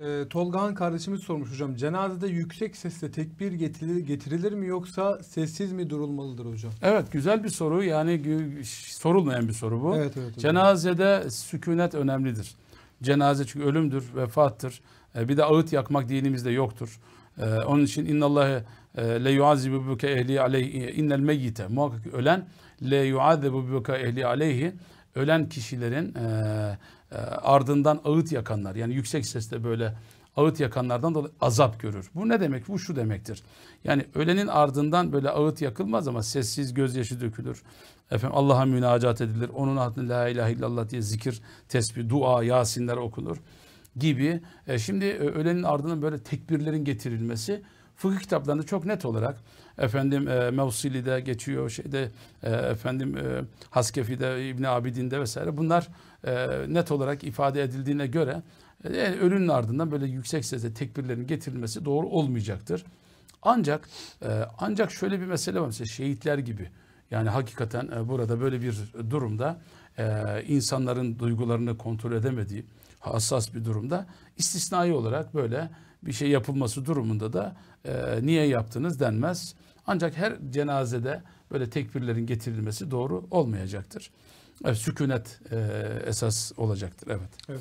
E, ee, Tolgahan kardeşimiz sormuş hocam. Cenazede yüksek sesle tekbir getirilir, getirilir mi yoksa sessiz mi durulmalıdır hocam? Evet güzel bir soru. Yani sorulmayan bir soru bu. Evet, evet, hocam. Cenazede sükunet önemlidir. Cenaze çünkü ölümdür, vefattır. E, bir de ağıt yakmak dinimizde yoktur. E, onun için innallâhe e, le yuazibu buke ehli aleyhi innel meyyite muhakkak ölen le yuazibu buke ehli aleyhi ölen kişilerin e, e, ardından ağıt yakanlar yani yüksek sesle böyle ağıt yakanlardan dolayı azap görür. Bu ne demek? Bu şu demektir. Yani ölenin ardından böyle ağıt yakılmaz ama sessiz gözyaşı dökülür. Efendim Allah'a münacat edilir. Onun adını la ilahe illallah diye zikir, tesbih, dua, yasinler okunur gibi. E şimdi e, ölenin ardından böyle tekbirlerin getirilmesi fıkıh kitaplarında çok net olarak efendim e, Mevsili'de geçiyor şeyde e, efendim e, Haskefi'de İbn Abidin'de vesaire bunlar e, net olarak ifade edildiğine göre e, ölünün ardından böyle yüksek sesle tekbirlerin getirilmesi doğru olmayacaktır. Ancak e, ancak şöyle bir mesele var mesela şehitler gibi yani hakikaten e, burada böyle bir durumda e, insanların duygularını kontrol edemediği hassas bir durumda istisnai olarak böyle bir şey yapılması durumunda da e, niye yaptınız denmez. Ancak her cenazede böyle tekbirlerin getirilmesi doğru olmayacaktır. Evet, sükunet e, esas olacaktır. Evet. evet.